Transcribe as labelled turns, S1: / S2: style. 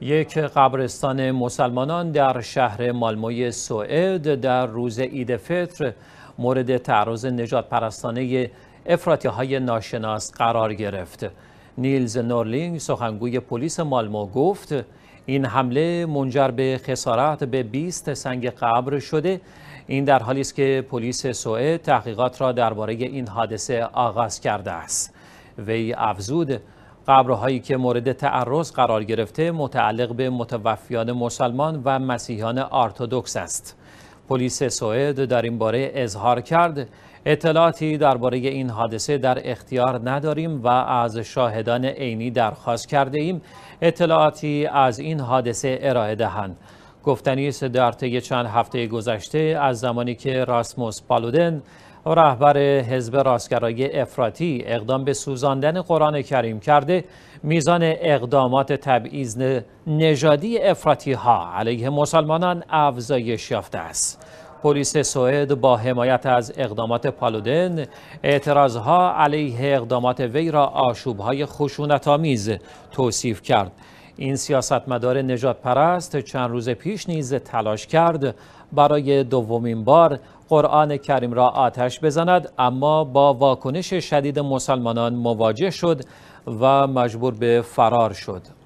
S1: یک قبرستان مسلمانان در شهر مالموی سوئد در روز عید فطر مورد تعرض نجات پرستانه افراتی های ناشناس قرار گرفت. نیلز نورلینگ سخنگوی پلیس مالمو گفت این حمله منجر به خسارت به 20 سنگ قبر شده این در حالی است که پلیس سوئد تحقیقات را درباره این حادثه آغاز کرده است وی افزود قبرهایی که مورد تعرض قرار گرفته متعلق به متوفیان مسلمان و مسیحیان ارتدوکس است. پلیس سوئد در این باره اظهار کرد اطلاعاتی درباره این حادثه در اختیار نداریم و از شاهدان عینی درخواست کرده ایم اطلاعاتی از این حادثه ارائه دهند گفتنی است در طی چند هفته گذشته از زمانی که راسموس پالودن رهبر حزب راستگرای افراطی اقدام به سوزاندن قرآن کریم کرده میزان اقدامات تبعیض نژادی افراطی ها علیه مسلمانان افزایش یافته است پلیس سوئد با حمایت از اقدامات پالودن اعتراضها علیه اقدامات وی را آشوبهای خشونتآمیز توصیف کرد این سیاستمدار نجات پرست چند روز پیش نیز تلاش کرد برای دومین بار قرآن کریم را آتش بزند اما با واکنش شدید مسلمانان مواجه شد و مجبور به فرار شد